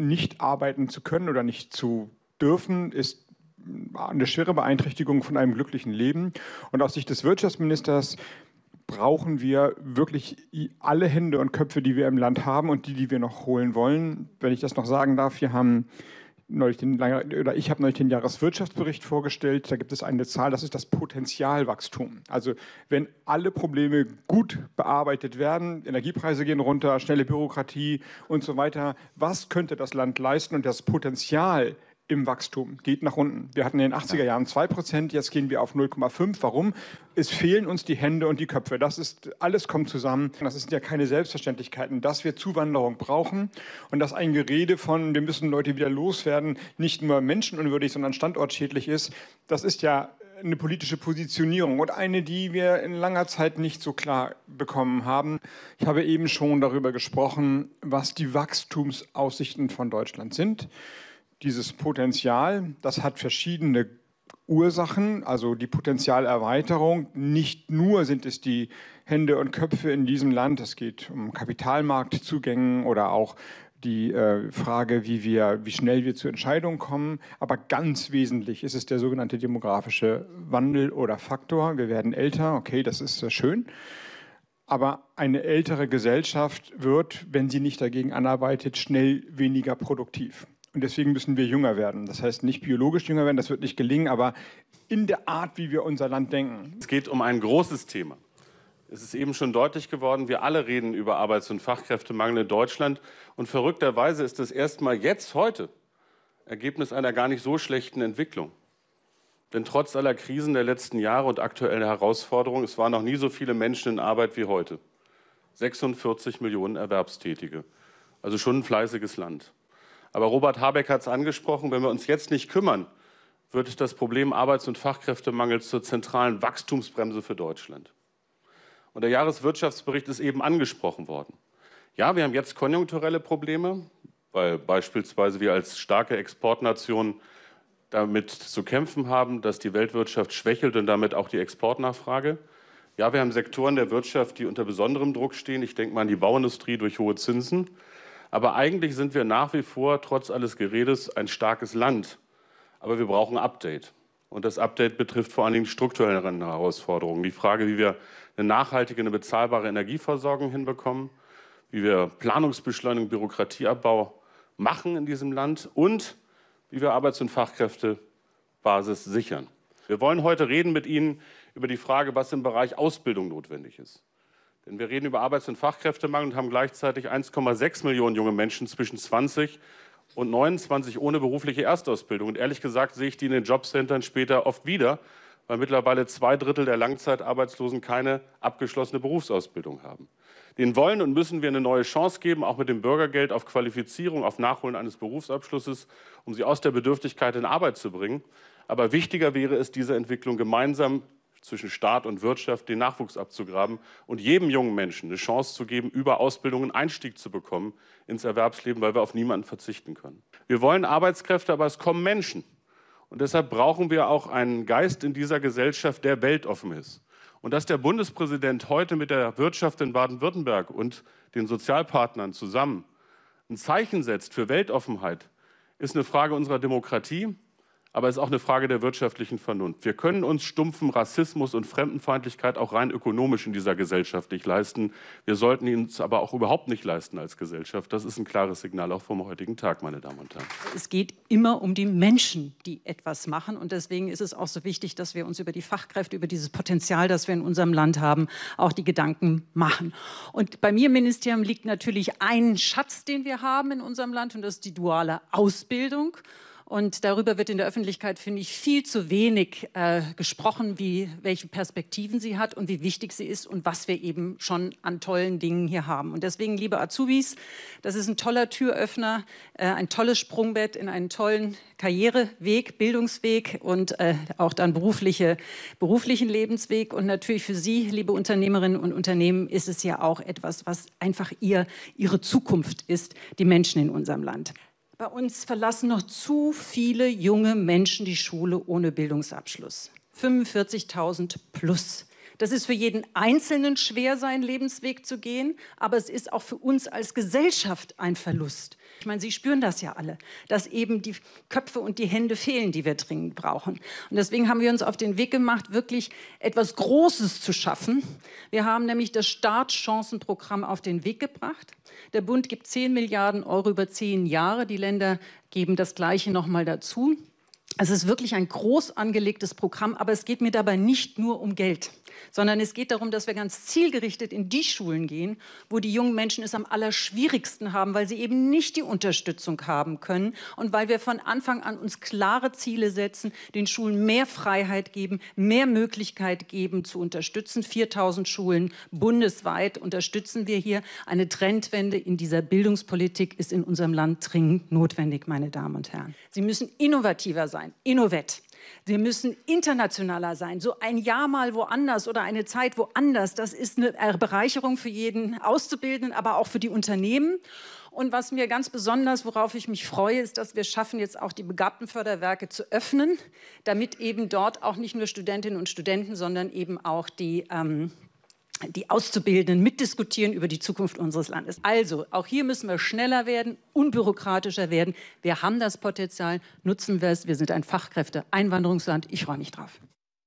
nicht arbeiten zu können oder nicht zu dürfen, ist eine schwere Beeinträchtigung von einem glücklichen Leben. Und aus Sicht des Wirtschaftsministers brauchen wir wirklich alle Hände und Köpfe, die wir im Land haben und die, die wir noch holen wollen. Wenn ich das noch sagen darf, wir haben neulich den, oder ich habe neulich den Jahreswirtschaftsbericht vorgestellt. Da gibt es eine Zahl, das ist das Potenzialwachstum. Also wenn alle Probleme gut bearbeitet werden, Energiepreise gehen runter, schnelle Bürokratie und so weiter, was könnte das Land leisten und das Potenzial im Wachstum, geht nach unten. Wir hatten in den 80er Jahren 2%, jetzt gehen wir auf 0,5. Warum? Es fehlen uns die Hände und die Köpfe. Das ist, alles kommt zusammen. Das sind ja keine Selbstverständlichkeiten, dass wir Zuwanderung brauchen und dass ein Gerede von, wir müssen Leute wieder loswerden, nicht nur menschenunwürdig, sondern standortschädlich ist. Das ist ja eine politische Positionierung und eine, die wir in langer Zeit nicht so klar bekommen haben. Ich habe eben schon darüber gesprochen, was die Wachstumsaussichten von Deutschland sind dieses Potenzial, das hat verschiedene Ursachen, also die Potenzialerweiterung. Nicht nur sind es die Hände und Köpfe in diesem Land, es geht um Kapitalmarktzugänge oder auch die äh, Frage, wie, wir, wie schnell wir zu Entscheidungen kommen. Aber ganz wesentlich ist es der sogenannte demografische Wandel oder Faktor. Wir werden älter, okay, das ist sehr äh, schön. Aber eine ältere Gesellschaft wird, wenn sie nicht dagegen anarbeitet, schnell weniger produktiv. Und deswegen müssen wir jünger werden. Das heißt, nicht biologisch jünger werden, das wird nicht gelingen, aber in der Art, wie wir unser Land denken. Es geht um ein großes Thema. Es ist eben schon deutlich geworden, wir alle reden über Arbeits- und Fachkräftemangel in Deutschland. Und verrückterweise ist das erstmal jetzt, heute, Ergebnis einer gar nicht so schlechten Entwicklung. Denn trotz aller Krisen der letzten Jahre und aktuellen Herausforderungen, es waren noch nie so viele Menschen in Arbeit wie heute. 46 Millionen Erwerbstätige. Also schon ein fleißiges Land. Aber Robert Habeck hat es angesprochen, wenn wir uns jetzt nicht kümmern, wird das Problem Arbeits- und Fachkräftemangel zur zentralen Wachstumsbremse für Deutschland. Und der Jahreswirtschaftsbericht ist eben angesprochen worden. Ja, wir haben jetzt konjunkturelle Probleme, weil beispielsweise wir als starke Exportnation damit zu kämpfen haben, dass die Weltwirtschaft schwächelt und damit auch die Exportnachfrage. Ja, wir haben Sektoren der Wirtschaft, die unter besonderem Druck stehen. Ich denke mal an die Bauindustrie durch hohe Zinsen. Aber eigentlich sind wir nach wie vor, trotz alles Geredes, ein starkes Land. Aber wir brauchen Update. Und das Update betrifft vor allen Dingen strukturelle Herausforderungen. Die Frage, wie wir eine nachhaltige, eine bezahlbare Energieversorgung hinbekommen, wie wir Planungsbeschleunigung, Bürokratieabbau machen in diesem Land und wie wir Arbeits- und Fachkräftebasis sichern. Wir wollen heute reden mit Ihnen über die Frage, was im Bereich Ausbildung notwendig ist. Denn wir reden über Arbeits- und Fachkräftemangel und haben gleichzeitig 1,6 Millionen junge Menschen zwischen 20 und 29 ohne berufliche Erstausbildung. Und ehrlich gesagt sehe ich die in den Jobcentern später oft wieder, weil mittlerweile zwei Drittel der Langzeitarbeitslosen keine abgeschlossene Berufsausbildung haben. Den wollen und müssen wir eine neue Chance geben, auch mit dem Bürgergeld auf Qualifizierung, auf Nachholen eines Berufsabschlusses, um sie aus der Bedürftigkeit in Arbeit zu bringen. Aber wichtiger wäre es, diese Entwicklung gemeinsam zwischen Staat und Wirtschaft, den Nachwuchs abzugraben und jedem jungen Menschen eine Chance zu geben, über Ausbildung einen Einstieg zu bekommen ins Erwerbsleben, weil wir auf niemanden verzichten können. Wir wollen Arbeitskräfte, aber es kommen Menschen. Und deshalb brauchen wir auch einen Geist in dieser Gesellschaft, der weltoffen ist. Und dass der Bundespräsident heute mit der Wirtschaft in Baden-Württemberg und den Sozialpartnern zusammen ein Zeichen setzt für Weltoffenheit, ist eine Frage unserer Demokratie, aber es ist auch eine Frage der wirtschaftlichen Vernunft. Wir können uns stumpfen Rassismus und Fremdenfeindlichkeit auch rein ökonomisch in dieser Gesellschaft nicht leisten. Wir sollten ihn uns aber auch überhaupt nicht leisten als Gesellschaft. Das ist ein klares Signal auch vom heutigen Tag, meine Damen und Herren. Es geht immer um die Menschen, die etwas machen. Und deswegen ist es auch so wichtig, dass wir uns über die Fachkräfte, über dieses Potenzial, das wir in unserem Land haben, auch die Gedanken machen. Und bei mir im Ministerium liegt natürlich ein Schatz, den wir haben in unserem Land, und das ist die duale Ausbildung. Und darüber wird in der Öffentlichkeit, finde ich, viel zu wenig äh, gesprochen, wie, welche Perspektiven sie hat und wie wichtig sie ist und was wir eben schon an tollen Dingen hier haben. Und deswegen, liebe Azubis, das ist ein toller Türöffner, äh, ein tolles Sprungbett in einen tollen Karriereweg, Bildungsweg und äh, auch dann berufliche, beruflichen Lebensweg. Und natürlich für Sie, liebe Unternehmerinnen und Unternehmen, ist es ja auch etwas, was einfach ihr, Ihre Zukunft ist, die Menschen in unserem Land. Bei uns verlassen noch zu viele junge Menschen die Schule ohne Bildungsabschluss. 45.000 plus. Das ist für jeden Einzelnen schwer, seinen Lebensweg zu gehen, aber es ist auch für uns als Gesellschaft ein Verlust. Ich meine, Sie spüren das ja alle, dass eben die Köpfe und die Hände fehlen, die wir dringend brauchen. Und deswegen haben wir uns auf den Weg gemacht, wirklich etwas Großes zu schaffen. Wir haben nämlich das Startchancenprogramm auf den Weg gebracht. Der Bund gibt 10 Milliarden Euro über 10 Jahre. Die Länder geben das Gleiche nochmal dazu. Also es ist wirklich ein groß angelegtes Programm, aber es geht mir dabei nicht nur um Geld, sondern es geht darum, dass wir ganz zielgerichtet in die Schulen gehen, wo die jungen Menschen es am allerschwierigsten haben, weil sie eben nicht die Unterstützung haben können und weil wir von Anfang an uns klare Ziele setzen, den Schulen mehr Freiheit geben, mehr Möglichkeit geben zu unterstützen. 4000 Schulen bundesweit unterstützen wir hier. Eine Trendwende in dieser Bildungspolitik ist in unserem Land dringend notwendig, meine Damen und Herren. Sie müssen innovativer sein sein. Innovet. Wir müssen internationaler sein. So ein Jahr mal woanders oder eine Zeit woanders, das ist eine Bereicherung für jeden Auszubildenden, aber auch für die Unternehmen. Und was mir ganz besonders, worauf ich mich freue, ist, dass wir schaffen, jetzt auch die Begabtenförderwerke zu öffnen, damit eben dort auch nicht nur Studentinnen und Studenten, sondern eben auch die ähm, die Auszubildenden mitdiskutieren über die Zukunft unseres Landes. Also, auch hier müssen wir schneller werden, unbürokratischer werden. Wir haben das Potenzial, nutzen wir es. Wir sind ein Fachkräfte-Einwanderungsland. Ich freue mich drauf.